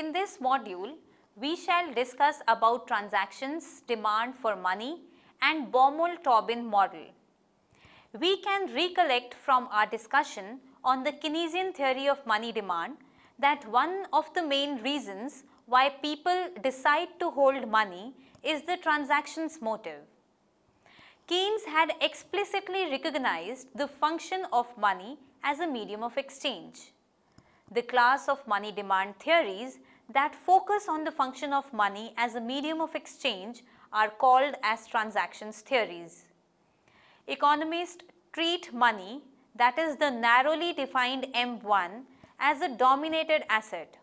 In this module, we shall discuss about transactions, demand for money and Baumol-Tobin model. We can recollect from our discussion on the Keynesian theory of money demand that one of the main reasons why people decide to hold money is the transactions motive. Keynes had explicitly recognized the function of money as a medium of exchange the class of money demand theories that focus on the function of money as a medium of exchange are called as transactions theories. Economists treat money that is the narrowly defined M1 as a dominated asset.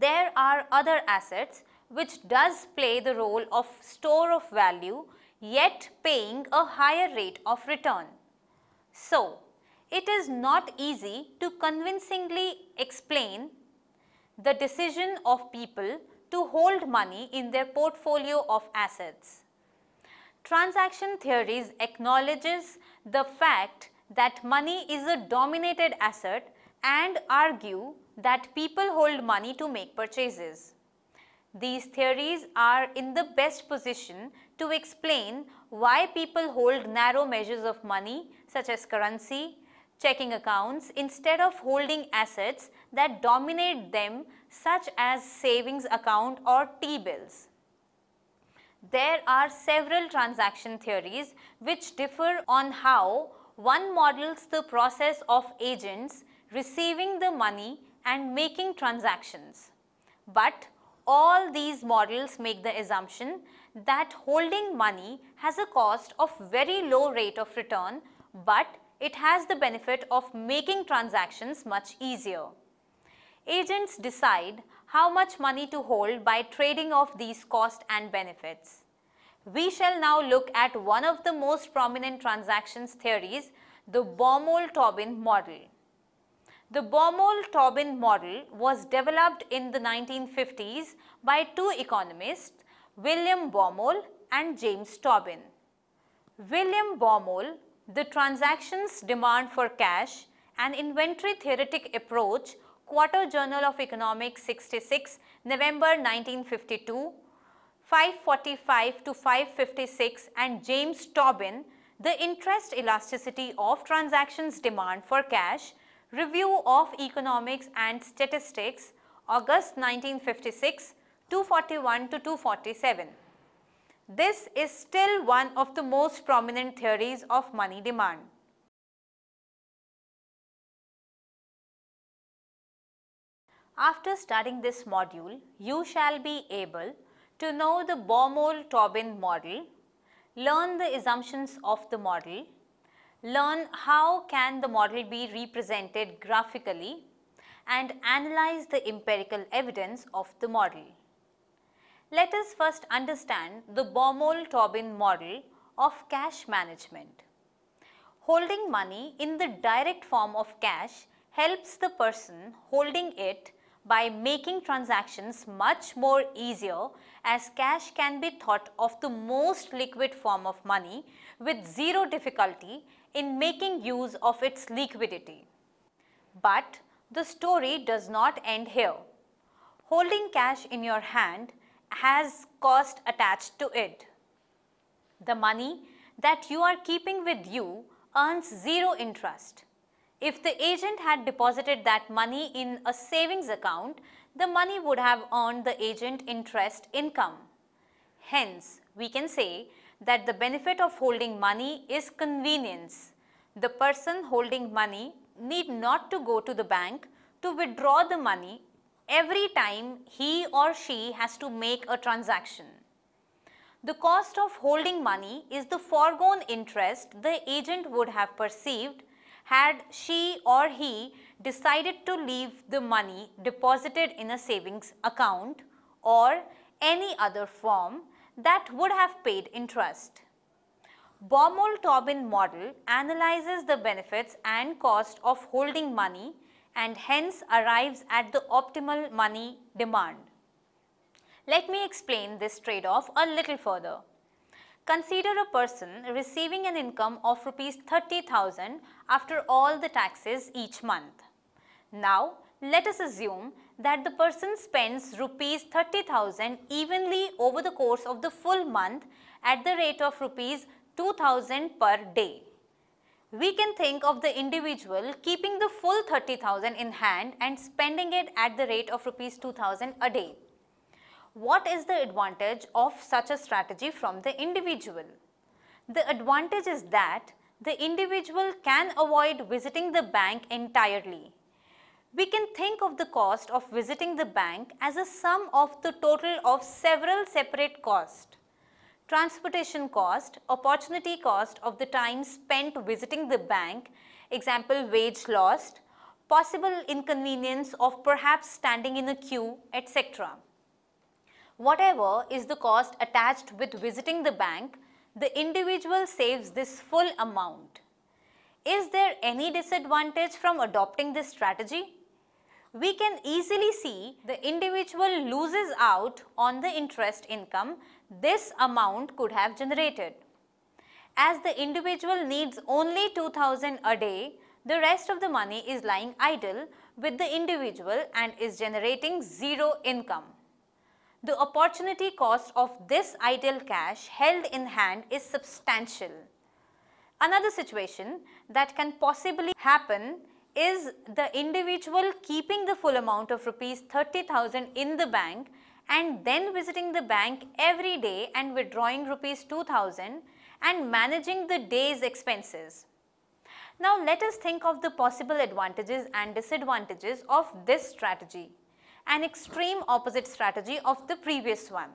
There are other assets which does play the role of store of value yet paying a higher rate of return. So, it is not easy to convincingly explain the decision of people to hold money in their portfolio of assets. Transaction theories acknowledges the fact that money is a dominated asset and argue that people hold money to make purchases. These theories are in the best position to explain why people hold narrow measures of money such as currency, checking accounts instead of holding assets that dominate them such as savings account or T-bills. There are several transaction theories which differ on how one models the process of agents receiving the money and making transactions. But all these models make the assumption that holding money has a cost of very low rate of return but it has the benefit of making transactions much easier. Agents decide how much money to hold by trading off these costs and benefits. We shall now look at one of the most prominent transactions theories, the Baumol-Tobin model. The Baumol-Tobin model was developed in the 1950s by two economists, William Baumol and James Tobin. William Baumol the transactions demand for cash, an inventory theoretic approach, Quarter Journal of Economics 66, November 1952, 545 to 556 and James Tobin, The Interest Elasticity of Transactions Demand for Cash, Review of Economics and Statistics, August 1956, 241 to 247. This is still one of the most prominent theories of money demand. After studying this module, you shall be able to know the Baumol-Tobin model, learn the assumptions of the model, learn how can the model be represented graphically and analyze the empirical evidence of the model. Let us first understand the Baumol-Tobin model of cash management. Holding money in the direct form of cash helps the person holding it by making transactions much more easier as cash can be thought of the most liquid form of money with zero difficulty in making use of its liquidity. But the story does not end here. Holding cash in your hand has cost attached to it. The money that you are keeping with you earns zero interest. If the agent had deposited that money in a savings account, the money would have earned the agent interest income. Hence, we can say that the benefit of holding money is convenience. The person holding money need not to go to the bank to withdraw the money every time he or she has to make a transaction. The cost of holding money is the foregone interest the agent would have perceived had she or he decided to leave the money deposited in a savings account or any other form that would have paid interest. Baumol-Tobin model analyzes the benefits and cost of holding money and hence arrives at the optimal money demand. Let me explain this trade-off a little further. Consider a person receiving an income of rupees 30,000 after all the taxes each month. Now, let us assume that the person spends rupees 30,000 evenly over the course of the full month at the rate of rupees 2,000 per day we can think of the individual keeping the full 30,000 in hand and spending it at the rate of rupees 2,000 a day. What is the advantage of such a strategy from the individual? The advantage is that the individual can avoid visiting the bank entirely. We can think of the cost of visiting the bank as a sum of the total of several separate costs transportation cost, opportunity cost of the time spent visiting the bank, example wage lost, possible inconvenience of perhaps standing in a queue, etc. Whatever is the cost attached with visiting the bank, the individual saves this full amount. Is there any disadvantage from adopting this strategy? we can easily see the individual loses out on the interest income this amount could have generated. As the individual needs only 2000 a day, the rest of the money is lying idle with the individual and is generating zero income. The opportunity cost of this idle cash held in hand is substantial. Another situation that can possibly happen is the individual keeping the full amount of rupees 30,000 in the bank and then visiting the bank every day and withdrawing rupees 2000 and managing the day's expenses. Now let us think of the possible advantages and disadvantages of this strategy, an extreme opposite strategy of the previous one.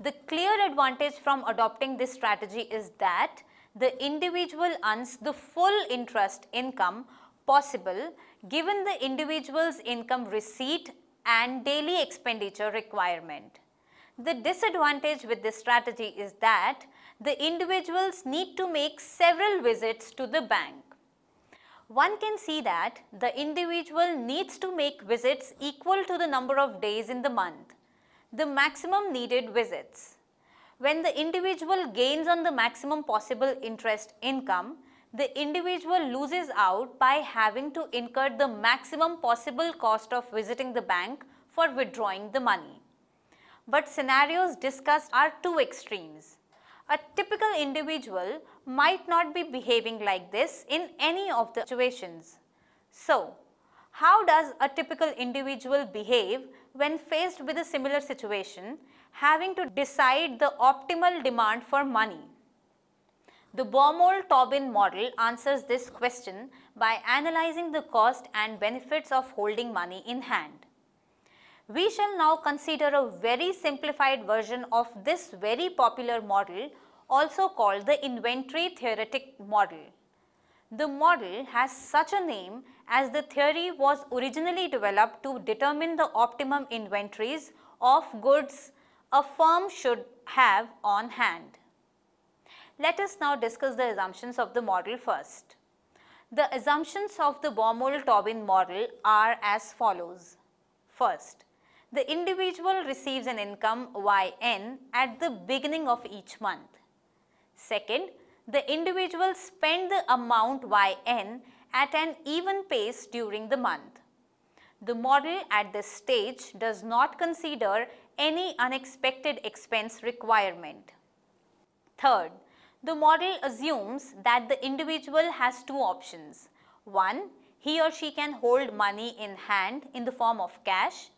The clear advantage from adopting this strategy is that the individual earns the full interest income possible given the individual's income receipt and daily expenditure requirement. The disadvantage with this strategy is that the individuals need to make several visits to the bank. One can see that the individual needs to make visits equal to the number of days in the month, the maximum needed visits. When the individual gains on the maximum possible interest income, the individual loses out by having to incur the maximum possible cost of visiting the bank for withdrawing the money. But scenarios discussed are two extremes. A typical individual might not be behaving like this in any of the situations. So, how does a typical individual behave when faced with a similar situation having to decide the optimal demand for money? The Baumol-Tobin model answers this question by analyzing the cost and benefits of holding money in hand. We shall now consider a very simplified version of this very popular model also called the inventory theoretic model. The model has such a name as the theory was originally developed to determine the optimum inventories of goods a firm should have on hand. Let us now discuss the assumptions of the model first. The assumptions of the Baumol-Tobin model are as follows. First, the individual receives an income Yn at the beginning of each month. Second, the individual spend the amount Yn at an even pace during the month. The model at this stage does not consider any unexpected expense requirement. Third, the model assumes that the individual has two options. One, he or she can hold money in hand in the form of cash.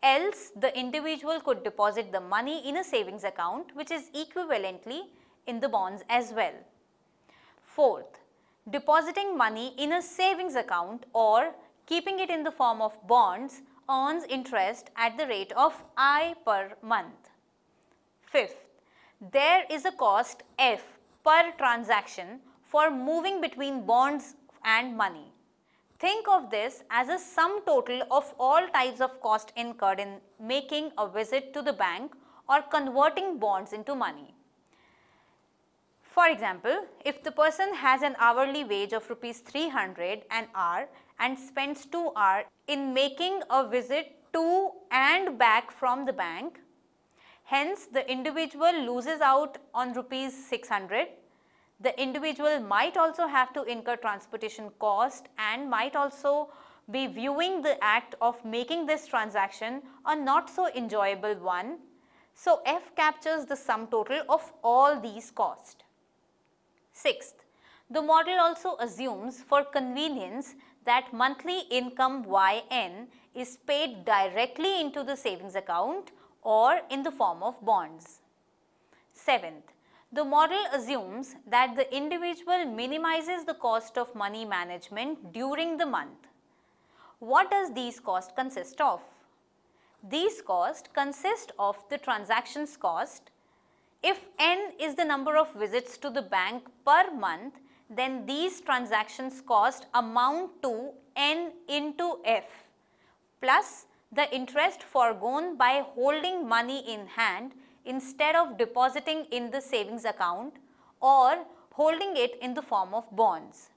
Else, the individual could deposit the money in a savings account which is equivalently in the bonds as well. Fourth, depositing money in a savings account or keeping it in the form of bonds earns interest at the rate of I per month. Fifth, there is a cost F per transaction for moving between bonds and money. Think of this as a sum total of all types of cost incurred in making a visit to the bank or converting bonds into money. For example, if the person has an hourly wage of rupees 300 an hour and spends 2 hours in making a visit to and back from the bank, Hence, the individual loses out on rupees 600. The individual might also have to incur transportation cost and might also be viewing the act of making this transaction a not so enjoyable one. So, F captures the sum total of all these costs. Sixth, the model also assumes for convenience that monthly income Yn is paid directly into the savings account or in the form of bonds. Seventh, the model assumes that the individual minimizes the cost of money management during the month. What does these cost consist of? These cost consist of the transactions cost. If n is the number of visits to the bank per month, then these transactions cost amount to n into f plus the interest foregone by holding money in hand instead of depositing in the savings account or holding it in the form of bonds.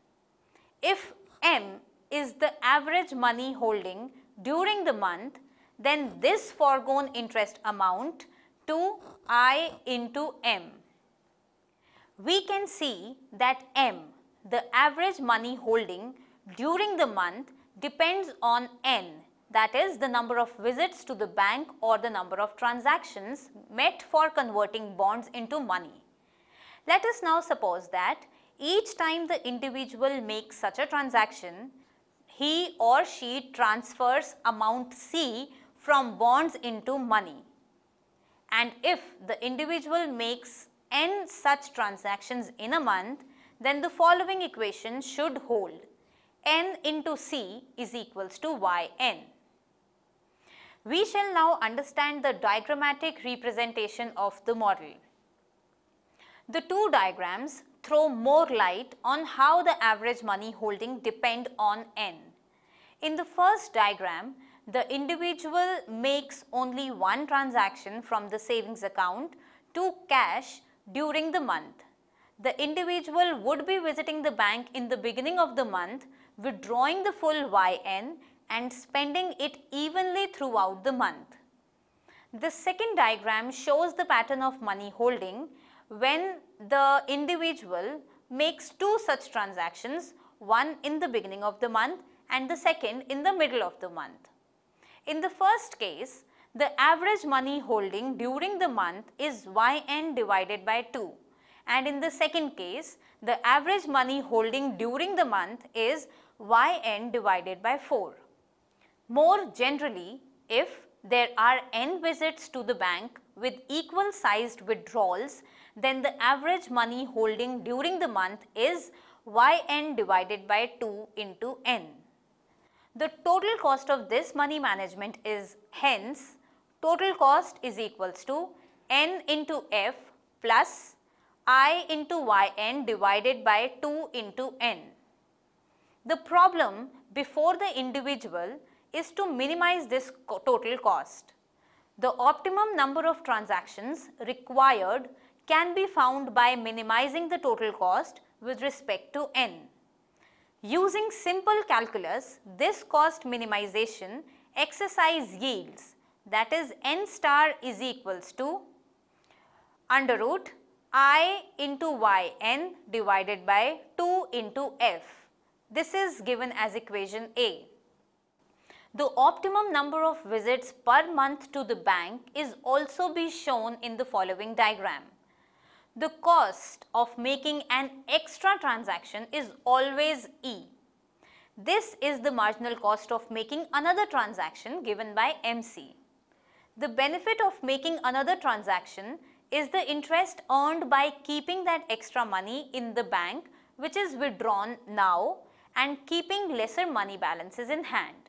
If M is the average money holding during the month, then this foregone interest amount to I into M. We can see that M, the average money holding during the month depends on N, that is the number of visits to the bank or the number of transactions met for converting bonds into money. Let us now suppose that each time the individual makes such a transaction, he or she transfers amount C from bonds into money. And if the individual makes n such transactions in a month, then the following equation should hold n into C is equals to yn. We shall now understand the diagrammatic representation of the model. The two diagrams throw more light on how the average money holding depend on N. In the first diagram, the individual makes only one transaction from the savings account to cash during the month. The individual would be visiting the bank in the beginning of the month, withdrawing the full YN and spending it evenly throughout the month. The second diagram shows the pattern of money holding when the individual makes two such transactions, one in the beginning of the month and the second in the middle of the month. In the first case, the average money holding during the month is Yn divided by 2 and in the second case, the average money holding during the month is Yn divided by 4. More generally, if there are n visits to the bank with equal sized withdrawals, then the average money holding during the month is yn divided by 2 into n. The total cost of this money management is hence total cost is equals to n into f plus i into yn divided by 2 into n. The problem before the individual is to minimize this co total cost. The optimum number of transactions required can be found by minimizing the total cost with respect to n. Using simple calculus, this cost minimization exercise yields that is n star is equals to under root i into yn divided by 2 into f. This is given as equation A. The optimum number of visits per month to the bank is also be shown in the following diagram. The cost of making an extra transaction is always E. This is the marginal cost of making another transaction given by MC. The benefit of making another transaction is the interest earned by keeping that extra money in the bank which is withdrawn now and keeping lesser money balances in hand.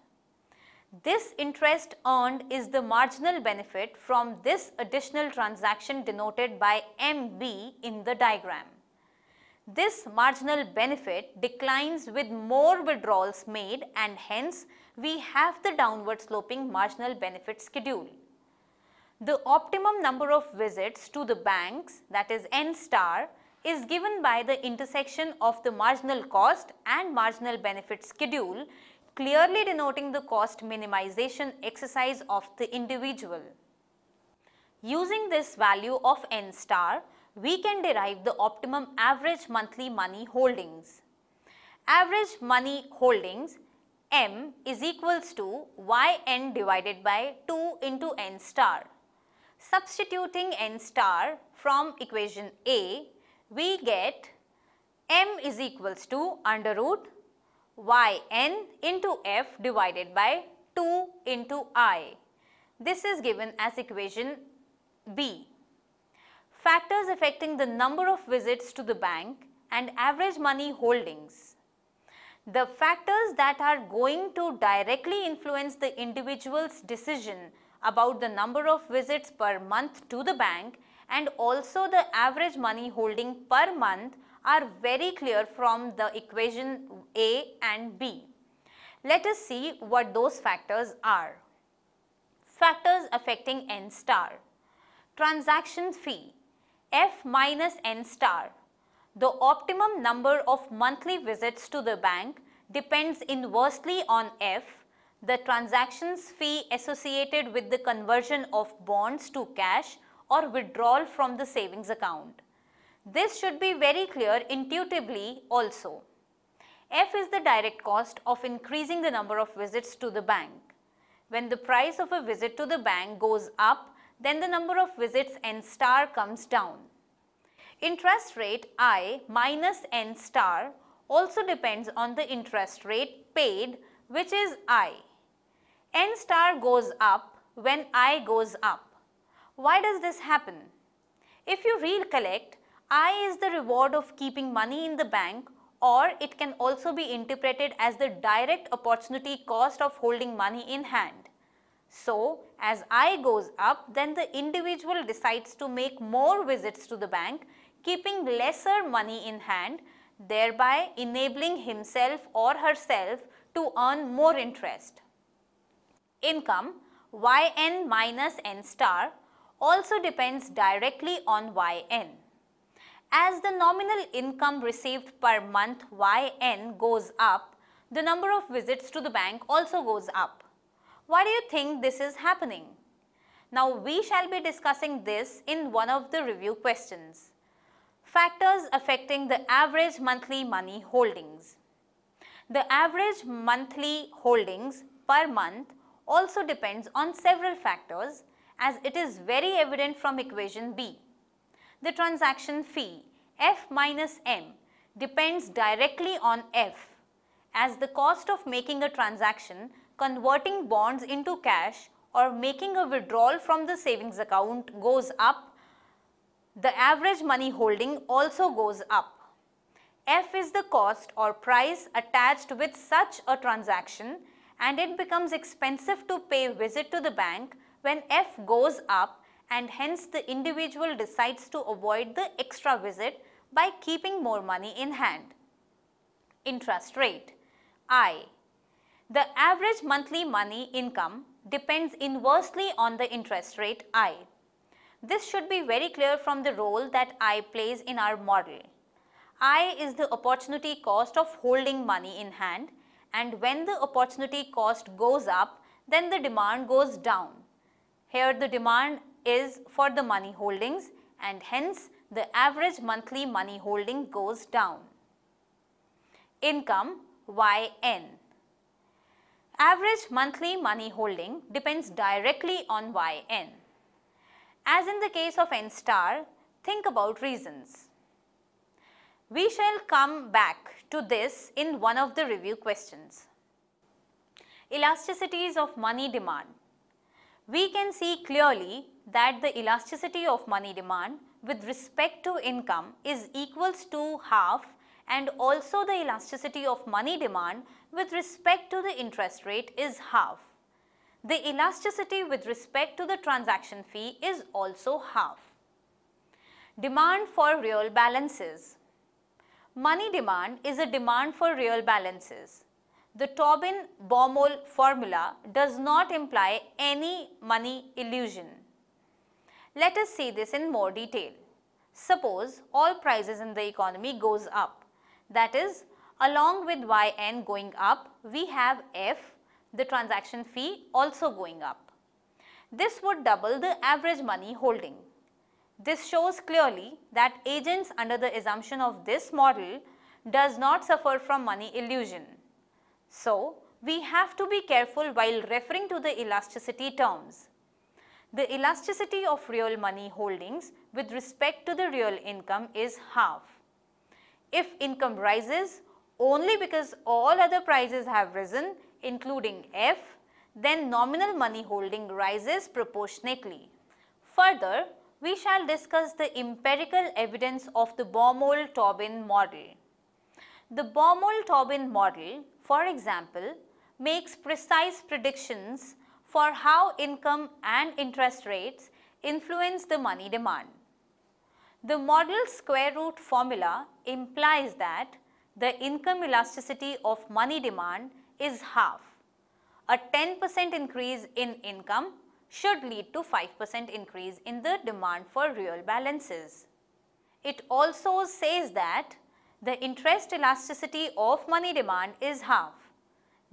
This interest earned is the marginal benefit from this additional transaction denoted by MB in the diagram. This marginal benefit declines with more withdrawals made and hence we have the downward sloping marginal benefit schedule. The optimum number of visits to the banks that is N star is given by the intersection of the marginal cost and marginal benefit schedule clearly denoting the cost minimization exercise of the individual. Using this value of N star, we can derive the optimum average monthly money holdings. Average money holdings M is equals to Yn divided by 2 into N star. Substituting N star from equation A, we get M is equals to under root yn into f divided by 2 into i. This is given as equation b. Factors affecting the number of visits to the bank and average money holdings. The factors that are going to directly influence the individual's decision about the number of visits per month to the bank and also the average money holding per month are very clear from the equation A and B. Let us see what those factors are. Factors affecting N star. Transaction fee F minus N star. The optimum number of monthly visits to the bank depends inversely on F, the transactions fee associated with the conversion of bonds to cash or withdrawal from the savings account. This should be very clear intuitively also. F is the direct cost of increasing the number of visits to the bank. When the price of a visit to the bank goes up, then the number of visits n star comes down. Interest rate I minus n star also depends on the interest rate paid which is I. n star goes up when I goes up. Why does this happen? If you recollect, I is the reward of keeping money in the bank or it can also be interpreted as the direct opportunity cost of holding money in hand. So, as I goes up, then the individual decides to make more visits to the bank, keeping lesser money in hand, thereby enabling himself or herself to earn more interest. Income yn minus n star also depends directly on yn. As the nominal income received per month YN goes up, the number of visits to the bank also goes up. Why do you think this is happening? Now we shall be discussing this in one of the review questions. Factors affecting the average monthly money holdings. The average monthly holdings per month also depends on several factors as it is very evident from equation B the transaction fee F minus M depends directly on F as the cost of making a transaction, converting bonds into cash or making a withdrawal from the savings account goes up, the average money holding also goes up. F is the cost or price attached with such a transaction and it becomes expensive to pay visit to the bank when F goes up and hence the individual decides to avoid the extra visit by keeping more money in hand. Interest rate I. The average monthly money income depends inversely on the interest rate I. This should be very clear from the role that I plays in our model. I is the opportunity cost of holding money in hand and when the opportunity cost goes up, then the demand goes down. Here the demand is for the money holdings and hence the average monthly money holding goes down. Income YN Average monthly money holding depends directly on YN. As in the case of N star, think about reasons. We shall come back to this in one of the review questions. Elasticities of money demand. We can see clearly that the elasticity of money demand with respect to income is equals to half and also the elasticity of money demand with respect to the interest rate is half. The elasticity with respect to the transaction fee is also half. Demand for real balances. Money demand is a demand for real balances. The Tobin-Baumol formula does not imply any money illusion. Let us see this in more detail. Suppose all prices in the economy goes up. That is, along with Yn going up, we have F, the transaction fee also going up. This would double the average money holding. This shows clearly that agents under the assumption of this model does not suffer from money illusion. So, we have to be careful while referring to the elasticity terms. The elasticity of real money holdings with respect to the real income is half. If income rises only because all other prices have risen including F, then nominal money holding rises proportionately. Further, we shall discuss the empirical evidence of the Baumol-Tobin model. The Baumol-Tobin model, for example, makes precise predictions for how income and interest rates influence the money demand. The model square root formula implies that the income elasticity of money demand is half. A 10% increase in income should lead to 5% increase in the demand for real balances. It also says that the interest elasticity of money demand is half.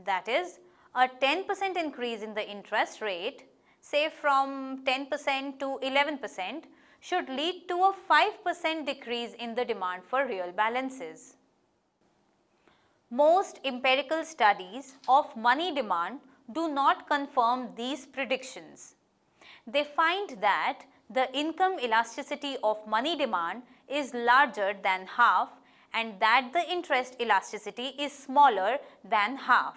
That is, a 10% increase in the interest rate, say from 10% to 11%, should lead to a 5% decrease in the demand for real balances. Most empirical studies of money demand do not confirm these predictions. They find that the income elasticity of money demand is larger than half and that the interest elasticity is smaller than half.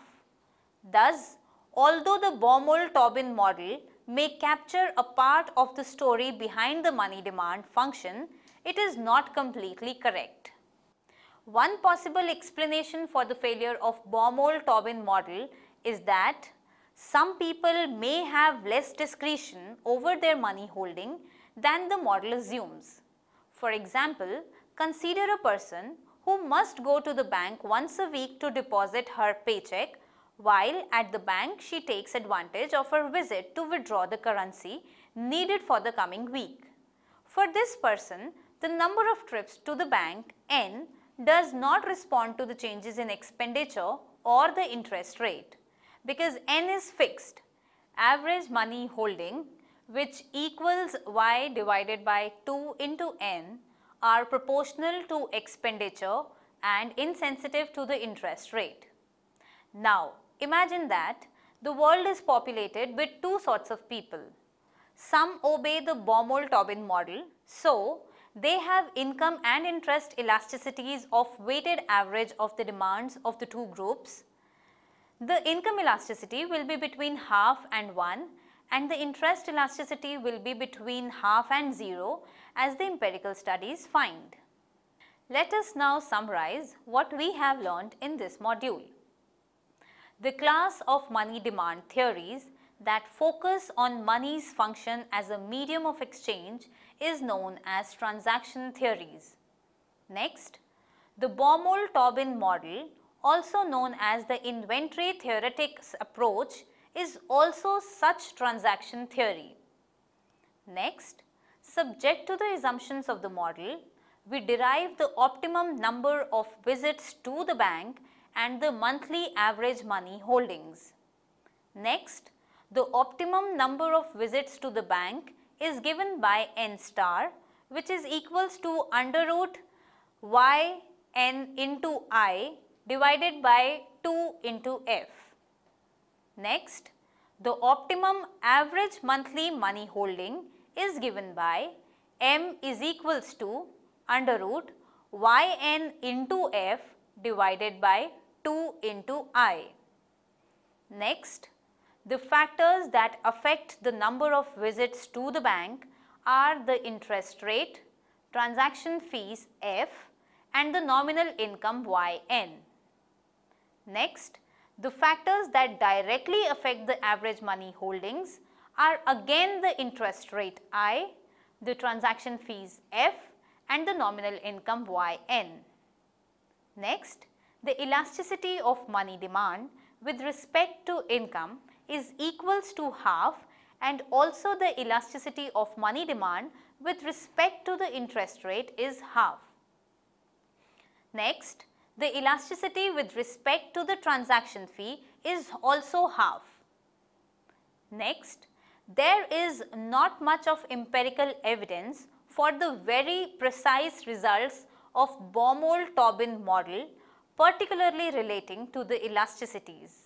Thus, although the Baumol-Tobin model may capture a part of the story behind the money demand function, it is not completely correct. One possible explanation for the failure of Baumol-Tobin model is that some people may have less discretion over their money holding than the model assumes. For example, consider a person who must go to the bank once a week to deposit her paycheck while at the bank she takes advantage of her visit to withdraw the currency needed for the coming week. For this person, the number of trips to the bank n does not respond to the changes in expenditure or the interest rate because n is fixed. Average money holding which equals y divided by 2 into n are proportional to expenditure and insensitive to the interest rate. Now, Imagine that the world is populated with two sorts of people. Some obey the Baumol-Tobin model, so they have income and interest elasticities of weighted average of the demands of the two groups. The income elasticity will be between half and 1 and the interest elasticity will be between half and 0 as the empirical studies find. Let us now summarize what we have learned in this module the class of money demand theories that focus on money's function as a medium of exchange is known as transaction theories. Next, the Baumol-Tobin model, also known as the inventory theoretics approach, is also such transaction theory. Next, subject to the assumptions of the model, we derive the optimum number of visits to the bank and the monthly average money holdings. Next, the optimum number of visits to the bank is given by n star which is equals to under root y n into i divided by 2 into f. Next, the optimum average monthly money holding is given by m is equals to under root yn into f divided by 2 into i. Next, the factors that affect the number of visits to the bank are the interest rate, transaction fees F and the nominal income Yn. Next, the factors that directly affect the average money holdings are again the interest rate I, the transaction fees F and the nominal income Yn. Next, the elasticity of money demand with respect to income is equals to half and also the elasticity of money demand with respect to the interest rate is half. Next, the elasticity with respect to the transaction fee is also half. Next, there is not much of empirical evidence for the very precise results of Baumol-Tobin model particularly relating to the elasticities.